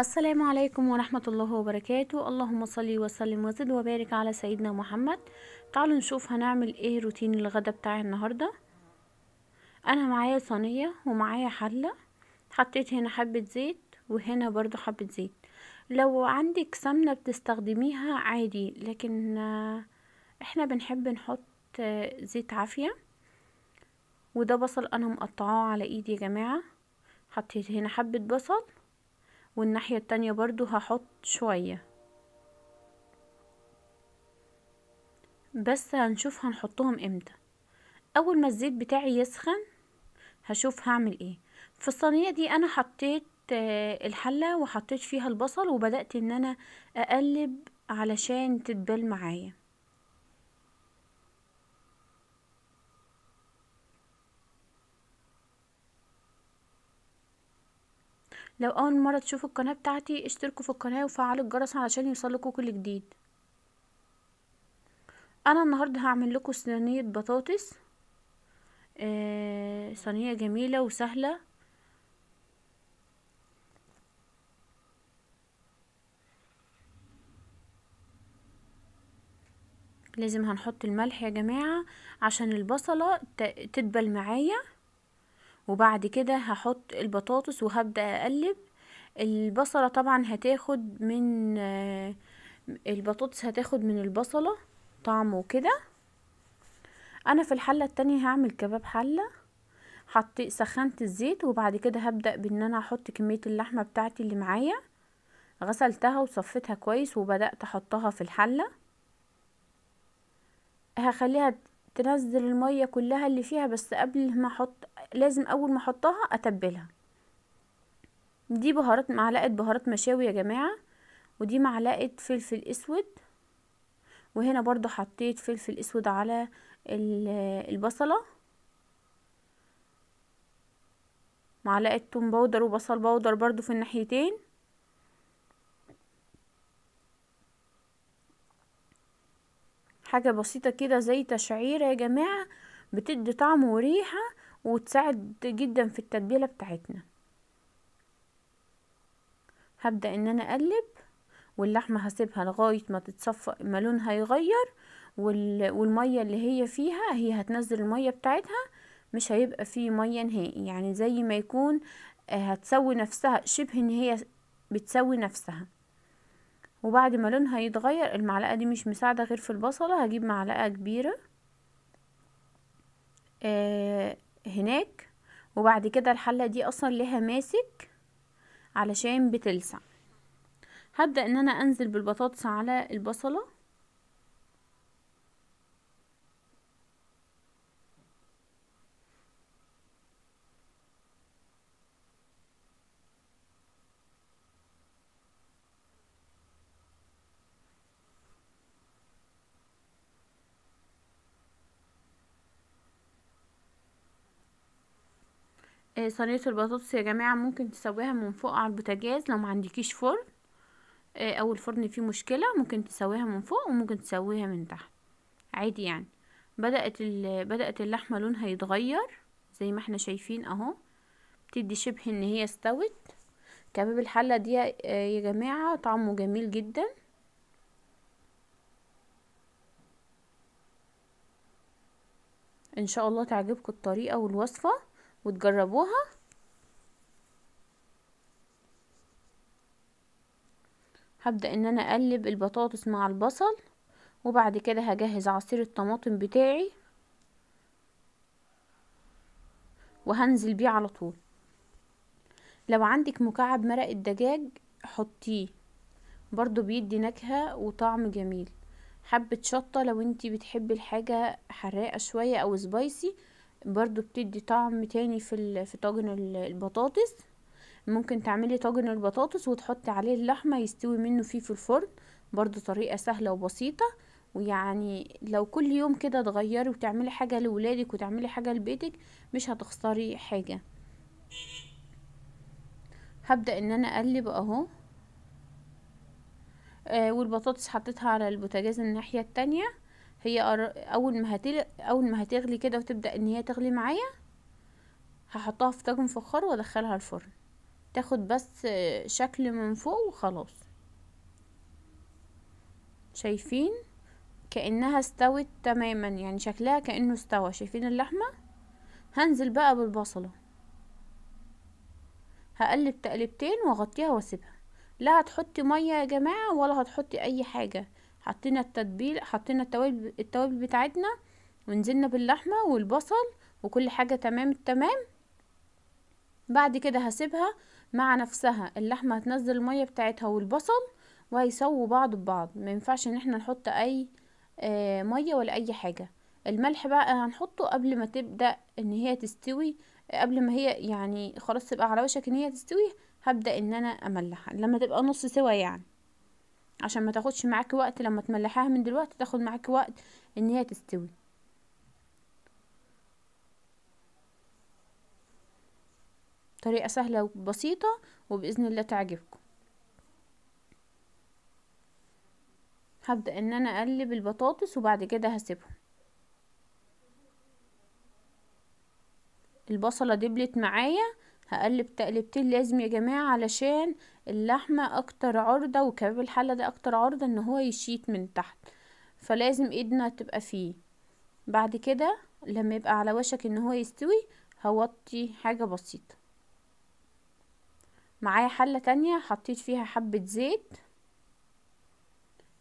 السلام عليكم ورحمة الله وبركاته اللهم صلي وسلم وزد وبارك على سيدنا محمد تعالوا نشوف هنعمل ايه روتين الغدا بتاعي النهاردة انا معايا صينية ومعايا حلة حطيت هنا حبة زيت وهنا برضو حبة زيت لو عندك سمنة بتستخدميها عادي لكن احنا بنحب نحط زيت عافية وده بصل انا مقطعاه على ايدي يا جماعة حطيت هنا حبة بصل والناحية التانية برضو هحط شوية بس هنشوف هنحطهم امتى اول ما الزيت بتاعي يسخن هشوف هعمل ايه في الصينية دي انا حطيت آه، الحلة وحطيت فيها البصل وبدأت ان انا اقلب علشان تتبل معايا لو اول مره تشوفوا القناه بتاعتي اشتركوا في القناه وفعلوا الجرس علشان يوصلكوا كل جديد انا النهارده هعمل لكم صينيه بطاطس آه صينيه جميله وسهله لازم هنحط الملح يا جماعه عشان البصله تدبل معايا وبعد كده هحط البطاطس وهبدأ اقلب البصلة طبعا هتاخد من البطاطس هتاخد من البصلة طعمه كده انا في الحلة التانية هعمل كباب حلة حطي سخنت الزيت وبعد كده هبدأ بان انا احط كمية اللحمة بتاعتي اللي معايا غسلتها وصفتها كويس وبدأت احطها في الحلة هخليها تنزل المية كلها اللي فيها بس قبل ما احط لازم اول ما احطها اتبلها دي بهارات معلقه بهارات مشاوي يا جماعه ودي معلقه فلفل اسود وهنا برضو حطيت فلفل اسود على البصله معلقه توم باودر وبصل بودر برضو في الناحيتين حاجه بسيطه كده زي تشعيره يا جماعه بتدي طعم وريحه وتساعد جدا في التتبيله بتاعتنا هبدا ان انا اقلب واللحمه هسيبها لغايه ما تتصفى ما لونها يغير والميه اللي هي فيها هي هتنزل الميه بتاعتها مش هيبقى فيه ميه نهائي يعني زي ما يكون آه، هتسوي نفسها شبه ان هي بتسوي نفسها وبعد ما لونها يتغير المعلقه دي مش مساعده غير في البصله هجيب معلقه كبيره آه هناك وبعد كده الحلة دي اصلا لها ماسك علشان بتلسع هبدأ ان انا انزل بالبطاطس على البصلة آه، صينيه البطاطس يا جماعه ممكن تسويها من فوق على البوتاجاز لو ما عندكيش فرن آه، او الفرن فيه مشكله ممكن تسويها من فوق وممكن تسويها من تحت عادي يعني بدات بدات اللحمه لونها يتغير زي ما احنا شايفين اهو بتدي شبه ان هي استوت كباب الحله دي آه، يا جماعه طعمه جميل جدا ان شاء الله تعجبكم الطريقه والوصفه وتجربوها هبدأ ان انا اقلب البطاطس مع البصل وبعد كده هجهز عصير الطماطم بتاعي وهنزل بيه على طول لو عندك مكعب مرق الدجاج حطيه برضو بيدي نكهة وطعم جميل حبة شطة لو انتي بتحبي الحاجة حراقة شوية او سبايسي برضو بتدي طعم تاني في في طاجن البطاطس ممكن تعملي طاجن البطاطس وتحطي عليه اللحمه يستوي منه فيه في الفرن برضو طريقه سهله وبسيطه ويعني لو كل يوم كده تغيري وتعملي حاجه لولادك وتعملي حاجه لبيتك مش هتخسري حاجه هبدا ان انا اقلب اهو آه والبطاطس حطيتها على البوتاجاز الناحيه التانية هي اول ما هتل... اول ما هتغلي كده وتبدا ان هي تغلي معايا هحطها في طاجن فخار وادخلها الفرن تاخد بس شكل من فوق وخلاص شايفين كانها استوت تماما يعني شكلها كانه استوى شايفين اللحمه هنزل بقى بالبصله هقلب تقلبتين واغطيها واسيبها لا هتحطي ميه يا جماعه ولا هتحطي اي حاجه حطينا التتبيل حطينا التوابل التوابل بتاعتنا ونزلنا باللحمه والبصل وكل حاجه تمام التمام بعد كده هسيبها مع نفسها اللحمه هتنزل الميه بتاعتها والبصل وهيسووا بعض ببعض ما ينفعش ان احنا نحط اي آه ميه ولا اي حاجه الملح بقى هنحطه قبل ما تبدا ان هي تستوي قبل ما هي يعني خلاص تبقى على وشك ان هي تستوي هبدا ان انا املحها لما تبقى نص سوا يعني عشان ما تاخدش معاكي وقت لما تملحها من دلوقتي تاخد معاك وقت ان هي تستوي طريقة سهلة وبسيطة وبإذن الله تعجبكم هبدأ ان انا اقلب البطاطس وبعد كده هسيبهم البصلة دبلت معايا هقلب تقلبتين لازم يا جماعة علشان اللحمة اكتر عرضة وكباب الحلة ده اكتر عرضة ان هو يشيط من تحت فلازم ايدنا تبقى فيه بعد كده لما يبقى على وشك ان هو يستوي هوطي حاجة بسيطة معايا حلة تانية حطيت فيها حبة زيت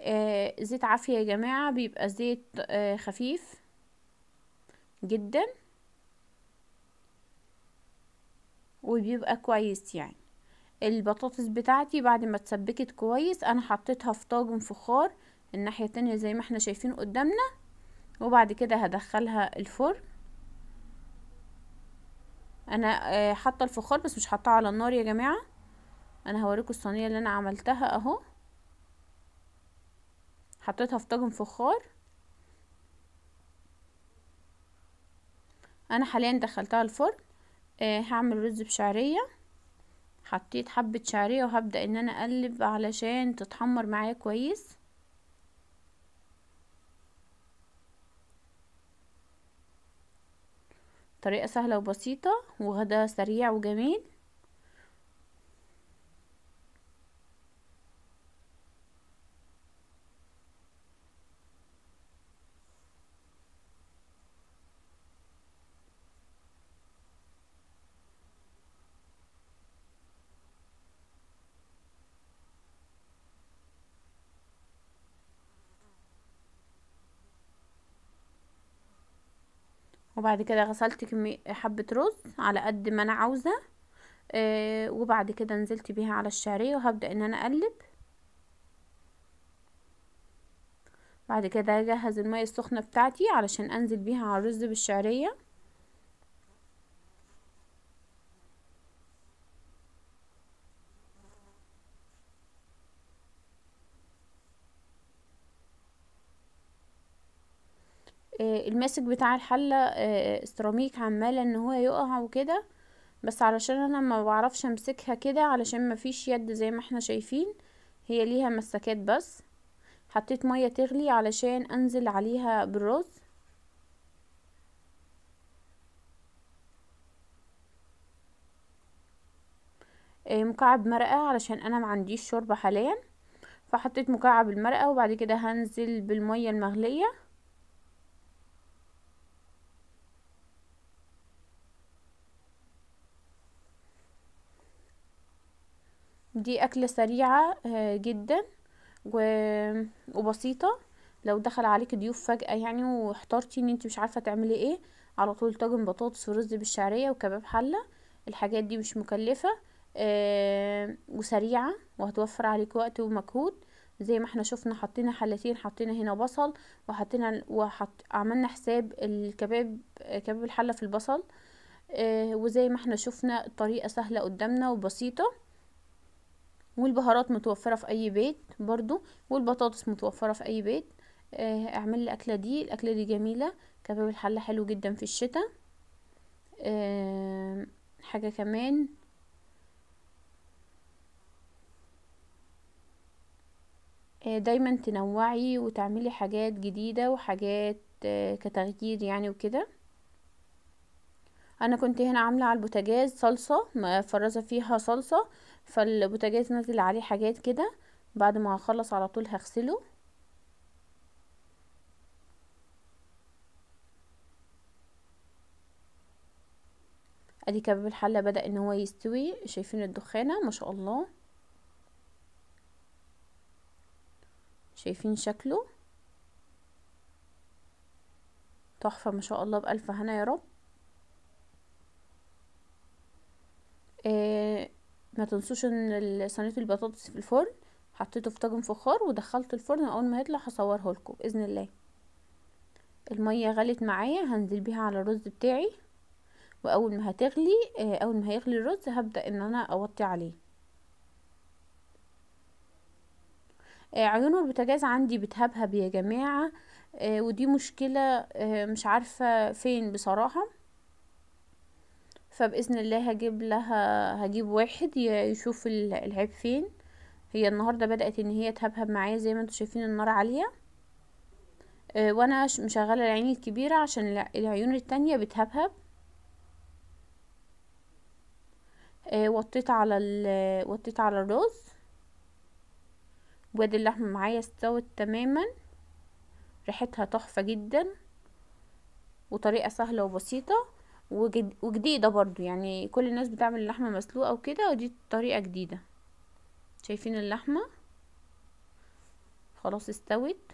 آه زيت عافية يا جماعة بيبقى زيت آه خفيف جدا وبيبقى كويس يعني البطاطس بتاعتي بعد ما اتسبكت كويس انا حطيتها في طاجن فخار الناحية التانية زي ما احنا شايفين قدامنا وبعد كده هدخلها الفرن انا آه، حاطه الفخار بس مش حاطاه على النار يا جماعه انا هوريكم الصينيه اللي انا عملتها اهو حطيتها في طاجن فخار انا حاليا دخلتها الفرن آه هعمل رز بشعرية حطيت حبة شعرية وهبدأ ان انا اقلب علشان تتحمر معايا كويس طريقة سهلة وبسيطة وغدا سريع وجميل وبعد كده غسلت كمية حبة رز على قد ما انا عاوزة آه وبعد كده نزلت بيها على الشعرية وهبدأ ان انا اقلب بعد كده اجهز المية السخنة بتاعتي علشان انزل بيها على الرز بالشعرية آه، الماسك بتاع الحلة آه، سيراميك عمالة ان هو يقع وكده بس علشان انا ما بعرفش امسكها كده علشان ما فيش يد زي ما احنا شايفين هي ليها مسكات بس حطيت مية تغلي علشان انزل عليها بالرز آه، مكعب مرقة علشان انا ما عنديش شوربة حاليا فحطيت مكعب المرقة وبعد كده هنزل بالمية المغلية دي اكلة سريعة آه، جدا وبسيطة لو دخل عليك ضيوف فجأة يعني واحترتي ان انت مش عارفة تعملي ايه على طول طاجن بطاطس ورز بالشعرية وكباب حلة الحاجات دي مش مكلفة آه، وسريعة وهتوفر عليك وقت ومجهود زي ما احنا شفنا حطينا حلتين حطينا هنا بصل وحطينا وحط عملنا حساب الكباب كباب الحلة في البصل آه، وزي ما احنا شفنا الطريقة سهلة قدامنا وبسيطة والبهارات متوفرة في أي بيت برضو والبطاطس متوفرة في أي بيت آه، أعمل أكلة دي الأكلة دي جميلة كباب الحلة حلو جدا في الشتاء حاجة كمان آه، دايما تنوعي وتعملي حاجات جديدة وحاجات آه، كتغيير يعني وكده انا كنت هنا عاملة على البوتاجاز صلصة مفرزة فيها صلصة فالبوتاجاز نازل عليه حاجات كده بعد ما هخلص على طول هغسله ادي كباب الحله بدا ان هو يستوي شايفين الدخانه ما شاء الله شايفين شكله تحفه ما شاء الله بالف هنا يا رب آه ما تنسوش ان صينيه البطاطس في الفرن حطيته في طاجن فخار ودخلت الفرن اول ما يطلع هصوره لكم باذن الله الميه غلت معايا هنزل بيها على الرز بتاعي واول ما هتغلي آه، اول ما هيغلي الرز هبدا ان انا اوطي عليه آه، عيون البوتاجاز عندي بتهبهب يا جماعه آه، ودي مشكله مش عارفه فين بصراحه فباذن الله هجيب لها هجيب واحد يشوف العيب فين هي النهارده بدات ان هي تهبهب معايا زي ما انتم شايفين النار عاليه آه وانا مشغله العين الكبيره عشان العيون التانية بتهبهب آه وطيت على وطيت على الرز وادي اللحمه معايا استوت تماما ريحتها تحفه جدا وطريقه سهله وبسيطه وجد وجديدة برضو يعني كل الناس بتعمل اللحمة مسلوقة وكده ودي طريقة جديدة شايفين اللحمة خلاص استوت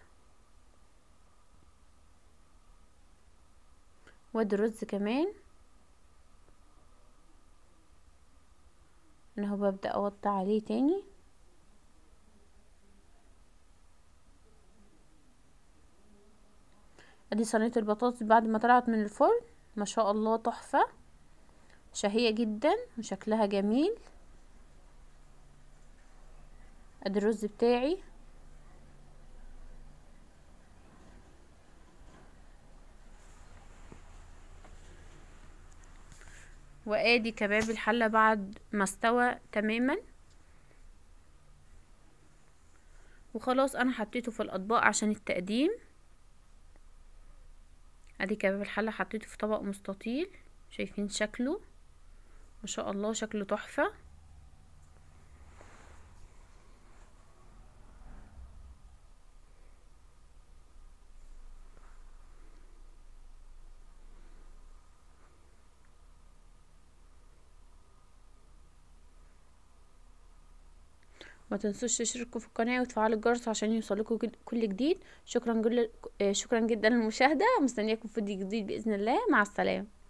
وادي الرز كمان انا هو ببدأ اوطي عليه تاني ادي صينية البطاطس بعد ما طلعت من الفرن ما شاء الله تحفة شهية جدا وشكلها جميل ادي الرز بتاعي وادي كباب الحلة بعد ما استوى تماما وخلاص انا حطيته في الاطباق عشان التقديم ادي كباب الحلة حطيته في طبق مستطيل شايفين شكله ما شاء الله شكله تحفة ما تنسوش تشتركوا في القناه وتفعلوا الجرس عشان يوصلكم كل جديد شكرا جل... آه، شكرا جدا للمشاهده مستنياكم في فيديو جديد باذن الله مع السلامه